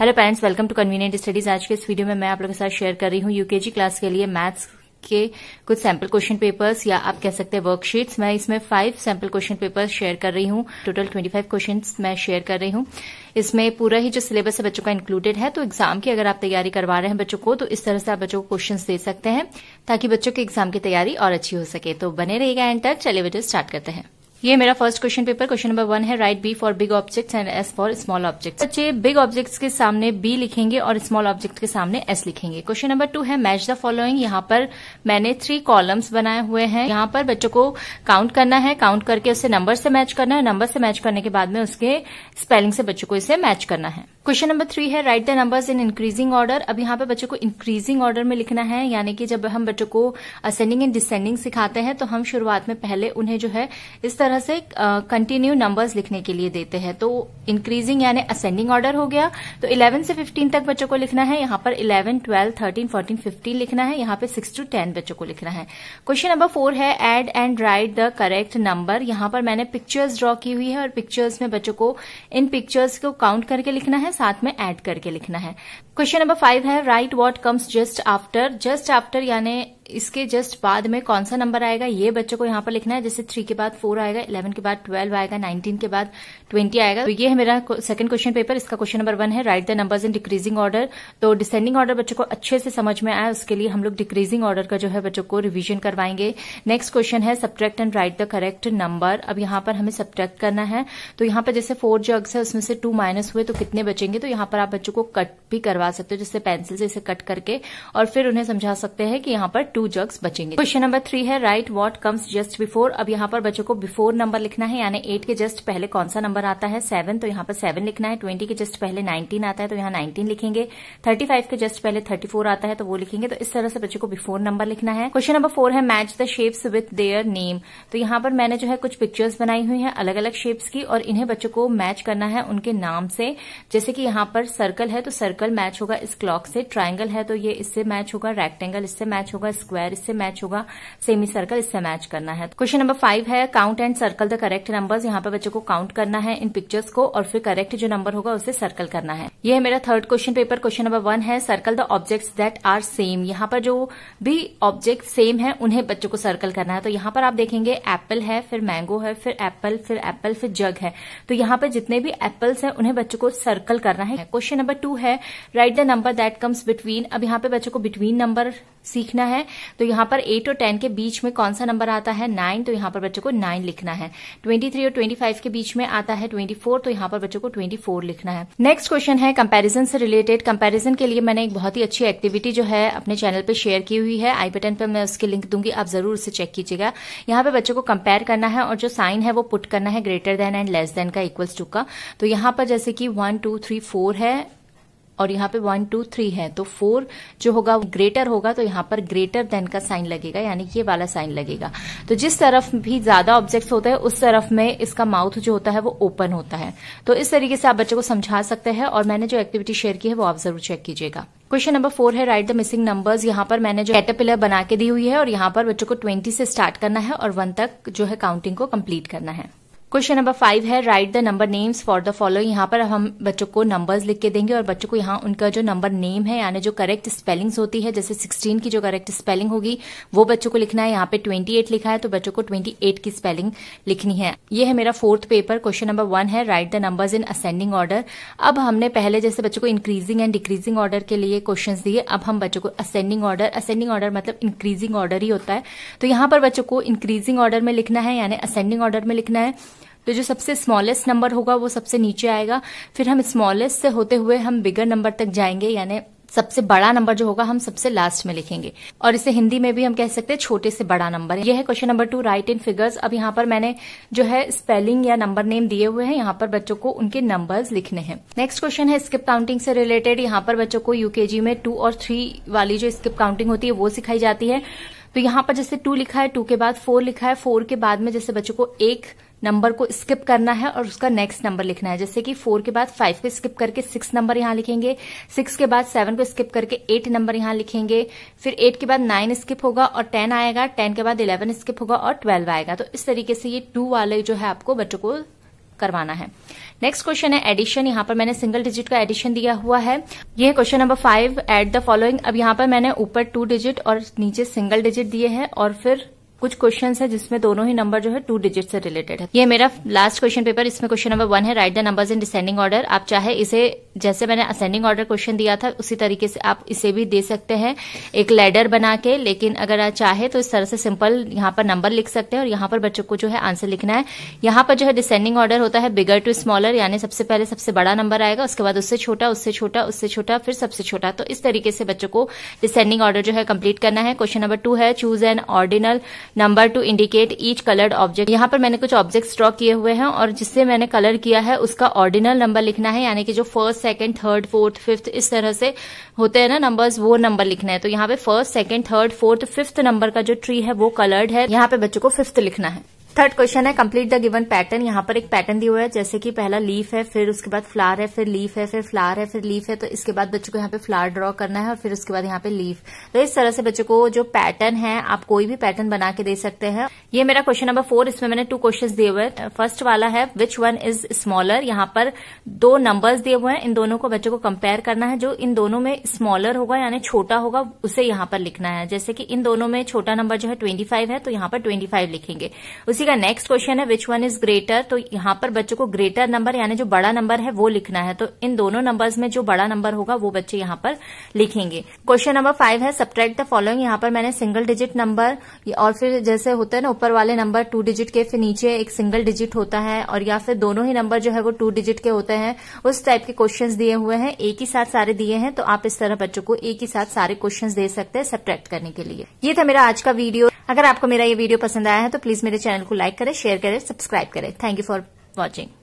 hello parents welcome to convenient studies आज के इस वीडियो में मैं आप लोगों के साथ शेयर कर रही हूं यूकेजी क्लास के लिए मैथ्स के कुछ सैंपल क्वेश्चन पेपर्स या आप कह सकते हैं वर्कशीट्स मैं इसमें five sample question papers share कर रही हूं टोटल ट्वेंटी फाइव क्वेश्चन मैं शेयर कर रही हूं इसमें पूरा ही जो सिलेबस है बच्चों का इंक्लूडेड है तो एग्जाम की अगर आप तैयारी करवा रहे हैं बच्चों को तो इस तरह से आप बच्चों को क्वेश्चन दे सकते हैं ताकि बच्चों के एग्जाम की तैयारी और अच्छी हो सके तो बने रहेगा एंड तक चलिए वीडियो स्टार्ट करते हैं ये मेरा first question paper question number one है write B for big objects and S for small objects बच्चे बिग ऑब्जेक्ट्स के सामने बी लिखेंगे और स्मॉल ऑब्जेक्ट के सामने एस लिखेंगे क्वेश्चन नंबर टू है मैच द फॉलोइंग यहाँ पर मैंने थ्री कॉलम्स बनाए हुए हैं यहाँ पर बच्चों को काउंट करना है काउंट करके उसे नंबर से मैच करना है नंबर से मैच करने के बाद में उसके स्पेलिंग से बच्चों को इसे मैच करना है क्वेश्चन नंबर थ्री है write the numbers in increasing order अब यहाँ पे बच्चों को इंक्रीजिंग ऑर्डर में लिखना है यानी कि जब हम बच्चों को असेंडिंग एंड डिसेंडिंग सिखाते हैं तो हम शुरुआत में पहले उन्हें जो है इस तरह तरह से कंटिन्यू uh, नंबर्स लिखने के लिए देते हैं तो इंक्रीजिंग यानी असेंडिंग ऑर्डर हो गया तो 11 से 15 तक बच्चों को लिखना है यहां पर 11, 12, 13, 14, 15 लिखना है यहां पे 6 टू 10 बच्चों को लिखना है क्वेश्चन नंबर फोर है add and write the correct number यहां पर मैंने पिक्चर्स ड्रॉ की हुई है और पिक्चर्स में बच्चों को इन पिक्चर्स को काउंट करके लिखना है साथ में एड करके लिखना है क्वेश्चन नंबर फाइव है write what comes just after just after यानी इसके जस्ट बाद में कौन सा नंबर आएगा ये बच्चों को यहाँ पर लिखना है जैसे थ्री के बाद फोर आएगा इलेवन के बाद ट्वेल्व आएगा नाइनटीन के बाद ट्वेंटी आएगा तो ये है मेरा सेकंड क्वेश्चन पेपर इसका क्वेश्चन नंबर वन है write the numbers in decreasing order तो डिसेंडिंग ऑर्डर बच्चों को अच्छे से समझ में आया उसके लिए हम लोग डिक्रीजिंग ऑर्डर का जो है बच्चों को रिविजन करवाएंगे नेक्स्ट क्वेश्चन है subtract and write the correct number अब यहाँ पर हमें सब्ट्रैक्ट करना है तो यहाँ पर जैसे फोर जग्स है उसमें से टू माइनस हुए तो कितने बचेंगे तो यहाँ पर आप बच्चों को कट भी करवा सकते हो जैसे पेंसिल से इसे कट करके और फिर उन्हें समझा सकते हैं कि यहाँ पर टू जग्स बचेंगे क्वेश्चन नंबर थ्री है write what comes just before अब यहाँ पर बच्चों को बिफोर नंबर लिखना है यानी एट के जस्ट पहले कौन सा नंबर आता है सेवन तो यहाँ पर सेवन लिखना है ट्वेंटी के जस्ट पहले नाइनटीन आता है तो यहाँ नाइनटीन लिखेंगे थर्टी फाइव के जस्ट पहले थर्टी फोर आता है तो वो लिखेंगे तो इस तरह से बच्चों को बिफोर नंबर लिखना है क्वेश्चन नंबर फोर है match the shapes with their name तो यहाँ पर मैंने जो है कुछ पिक्चर्स बनाई हुई है अलग अलग शेप्स की और इन्हें बच्चों को मैच करना है उनके नाम से जैसे कि यहाँ पर सर्कल है तो सर्कल मैच होगा इस क्लॉक से ट्राइंगल है तो ये इससे मैच होगा रेक्टेंगल इससे मैच होगा स्क्वायर इससे मैच होगा सेमी सर्कल इससे मैच करना है क्वेश्चन नंबर फाइव है count and circle the correct numbers यहाँ पर बच्चों को काउंट करना है इन पिक्चर्स को और फिर करेक्ट जो नंबर होगा उसे सर्कल करना है ये है मेरा third question paper question number one है circle the objects that are same यहाँ पर जो भी ऑब्जेक्ट सेम है उन्हें बच्चों को सर्कल करना है तो यहाँ पर आप देखेंगे एप्पल है फिर मैंगो है फिर एप्पल फिर एप्पल फिर जग है तो यहाँ पर जितने भी एप्पल्स हैं उन्हें बच्चों को सर्कल करना है क्वेश्चन नंबर टू है write the number that comes between अब यहाँ पर बच्चों को बिटवीन नंबर सीखना है तो यहाँ पर एट और टेन के बीच में कौन सा नंबर आता है नाइन तो यहाँ पर बच्चों को नाइन लिखना है ट्वेंटी थ्री और ट्वेंटी फाइव के बीच में आता है ट्वेंटी फोर तो यहाँ पर बच्चों को ट्वेंटी फोर लिखना है नेक्स्ट क्वेश्चन है है कंपैरिजन से रिलेटेड कंपैरिजन के लिए मैंने एक बहुत ही अच्छी एक्टिविटी जो है अपने चैनल पे शेयर की हुई है आई बटन पे मैं उसकी लिंक दूंगी आप जरूर उसे चेक कीजिएगा यहाँ पे बच्चों को कंपेयर करना है और जो साइन है वो पुट करना है greater than and less than का इक्वल्स टू का तो यहाँ पर जैसे कि वन टू थ्री फोर है और यहाँ पे वन टू थ्री है तो फोर जो होगा वो ग्रेटर होगा तो यहाँ पर ग्रेटर देन का साइन लगेगा यानी ये वाला साइन लगेगा तो जिस तरफ भी ज्यादा ऑब्जेक्ट होते हैं उस तरफ में इसका माउथ जो होता है वो ओपन होता है तो इस तरीके से आप बच्चों को समझा सकते हैं और मैंने जो एक्टिविटी शेयर की है वो आप जरूर चेक कीजिएगा क्वेश्चन नंबर फोर है राइट द मिसिंग नंबर्स यहाँ पर मैंने जो कैटेपिलर बना के दी हुई है और यहाँ पर बच्चों को ट्वेंटी से स्टार्ट करना है और वन तक जो है काउंटिंग को कम्प्लीट करना है क्वेश्चन नंबर फाइव है write the number names for the follow यहाँ पर हम बच्चों को नंबर्स लिख के देंगे और बच्चों को यहाँ उनका जो नंबर नेम है यानी जो करेक्ट स्पेलिंग्स होती है जैसे 16 की जो करेक्ट स्पेलिंग होगी वो बच्चों को लिखना है यहाँ पे 28 लिखा है तो बच्चों को 28 की स्पेलिंग लिखनी है ये है मेरा fourth paper question number one है write the numbers in ascending order अब हमने पहले जैसे बच्चों को इंक्रीजिंग एंड डिक्रीजिंग ऑर्डर के लिए क्वेश्चन दिए अब हम बच्चों को असेंडिंग ऑर्डर असेंडिंग ऑर्डर मतलब इंक्रीजिंग ऑर्डर ही होता है तो यहाँ पर बच्चों को इंक्रीजिंग ऑर्डर में लिखना है यानी असेंडिंग ऑर्डर में लिखना है तो जो सबसे स्मॉलेस्ट नंबर होगा वो सबसे नीचे आएगा फिर हम स्मॉलेस्ट से होते हुए हम बिगर नंबर तक जाएंगे यानी सबसे बड़ा नंबर जो होगा हम सबसे लास्ट में लिखेंगे और इसे हिंदी में भी हम कह सकते हैं छोटे से बड़ा नंबर यह है question number two write in figures अब यहाँ पर मैंने जो है स्पेलिंग या नंबर नेम दिए हुए हैं यहाँ पर बच्चों को उनके नंबर्स लिखने हैं नेक्स्ट क्वेश्चन है स्किप काउंटिंग से रिलेटेड यहाँ पर बच्चों को यूकेजी में टू और थ्री वाली जो स्किप काउंटिंग होती है वो सिखाई जाती है तो यहाँ पर जैसे टू लिखा है टू के बाद फोर लिखा है फोर के बाद में जैसे बच्चों को एक नंबर को स्किप करना है और उसका नेक्स्ट नंबर लिखना है जैसे कि फोर के बाद फाइव को स्किप करके सिक्स नंबर यहां लिखेंगे सिक्स के बाद सेवन को स्किप करके एट नंबर यहां लिखेंगे फिर एट के बाद नाइन स्किप होगा और टेन आएगा टेन के बाद इलेवन स्किप होगा और ट्वेल्व आएगा तो इस तरीके से ये टू वाले जो है आपको बच्चों को करवाना है नेक्स्ट क्वेश्चन है एडिशन यहाँ पर मैंने सिंगल डिजिट का एडिशन दिया हुआ है यह question number five add the following अब यहां पर मैंने ऊपर टू डिजिट और नीचे सिंगल डिजिट दिए हैं और फिर कुछ क्वेश्चन है जिसमें दोनों ही नंबर जो है टू डिजिट से रिलेटेड है ये मेरा लास्ट क्वेश्चन पेपर इसमें क्वेश्चन नंबर वन है write the numbers in descending order आप चाहे इसे जैसे मैंने असेंडिंग ऑर्डर क्वेश्चन दिया था उसी तरीके से आप इसे भी दे सकते हैं एक लेडर बना के लेकिन अगर आप चाहे तो इस तरह से सिंपल यहां पर नंबर लिख सकते हैं और यहां पर बच्चों को जो है आंसर लिखना है यहां पर जो है डिसेंडिंग ऑर्डर होता है बिगर टू स्मॉलर यानी सबसे पहले सबसे बड़ा नंबर आएगा उसके बाद उससे छोटा उससे छोटा उससे छोटा फिर सबसे छोटा तो इस तरीके से बच्चों को डिसेंडिंग ऑर्डर जो है कंप्लीट करना है क्वेश्चन नंबर टू है choose an ordinal number to indicate each coloured object यहाँ पर मैंने कुछ ऑब्जेक्ट ड्रॉ किए हुए हैं और जिससे मैंने कलर किया है उसका ऑर्डिनल नंबर लिखना है यानी कि जो first second third fourth fifth इस तरह से होते हैं ना नंबर्स वो नंबर लिखना है तो यहाँ पे first second third fourth fifth number का जो ट्री है वो कलर्ड है यहाँ पे बच्चों को फिफ्थ लिखना है थर्ड क्वेश्चन है कंप्लीट द गिवन पैटर्न यहाँ पर एक पैटर्न दिया हुआ है जैसे कि पहला लीफ है फिर उसके बाद फ्लावर है फिर लीफ है फिर फ्लावर है फिर लीफ है तो इसके बाद बच्चों को यहाँ पे फ्लावर ड्रॉ करना है और फिर उसके बाद यहाँ पे लीफ तो इस तरह से बच्चों को जो पैटर्न है आप कोई भी पैटर्न बना के दे सकते हैं ये मेरा क्वेश्चन नंबर फोर इसमें मैंने टू क्वेश्चन दिए हुए फर्स्ट वाला है विच वन इज स्मॉलर यहाँ पर दो नंबर्स दिए हुए हैं इन दोनों को बच्चों को कम्पेयर करना है जो इन दोनों में स्मॉलर होगा यानी छोटा होगा उसे यहाँ पर लिखना है जैसे कि इन दोनों में छोटा नंबर जो है ट्वेंटी है तो यहाँ पर ट्वेंटी लिखेंगे उसी का नेक्स्ट क्वेश्चन है विच वन इज ग्रेटर तो यहाँ पर बच्चों को ग्रेटर नंबर यानी जो बड़ा नंबर है वो लिखना है तो इन दोनों नंबर्स में जो बड़ा नंबर होगा वो बच्चे यहाँ पर लिखेंगे क्वेश्चन नंबर फाइव है सब्ट्रैक्ट द फॉलोइंग यहाँ पर मैंने सिंगल डिजिट नंबर और फिर जैसे होता है ना ऊपर वाले नंबर टू डिजिट के फिर नीचे एक सिंगल डिजिट होता है और या फिर दोनों ही नंबर जो है वो टू डिजिट के होते हैं उस टाइप के क्वेश्चन दिए हुए हैं एक ही साथ सारे दिए हैं तो आप इस तरह बच्चों को एक ही साथ सारे क्वेश्चन दे सकते हैं सब्ट्रैक्ट करने के लिए ये था मेरा आज का वीडियो अगर आपको मेरा ये वीडियो पसंद आया है तो प्लीज मेरे चैनल को लाइक करें शेयर करें सब्सक्राइब करें थैंक यू फॉर वॉचिंग